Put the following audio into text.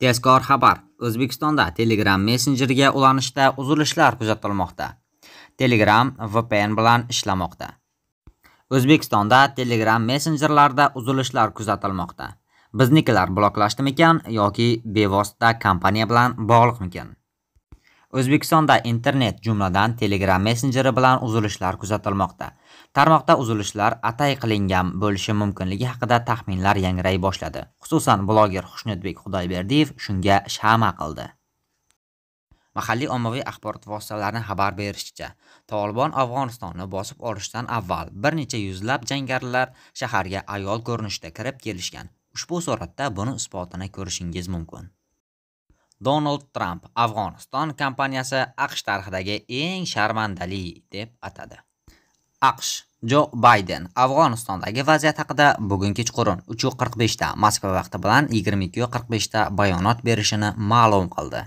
tezkor xabar o'zbekistonda telegram messengerga ulanishda uzilishlar kuzatilmoqda telegram vpn bilan ishlamoqda o'zbekistonda telegram messengerlarda uzilishlar kuzatilmoqda biznikilar bloklashdimikan yoki bevosita kompaniya bilan ekan? O'zbekistonda internet, jumladan Telegram messenjeri bilan uzilishlar kuzatilmoqda. Tarmoqda uzilishlar atay qilingan bo'lishi mumkinligi haqida taxminlar yangray boshladi. Xususan, bloger Xushnudbek Xudoyberdiyev shunga shama qildi. Mahalliy ommaviy axborot vositalarining xabar berishicha, Tolibon Afg'onistonni bosib olishdan avval bir necha yuzlab jangarilar shaharga ayol ko'rinishda kirib kelishgan. Ushbu suratda buni isbotini ko'rishingiz mumkin. Donald Trump Afg'oniston kampaniyasi AQSh tarixidagi eng sharmandali deb atadi. AQSh Jo Biden Afg'onistondagi vaziyat haqida bugun kechqurun 3:45 da Moskva vaqti bilan 22:45 da bayonot berishini ma'lum qildi.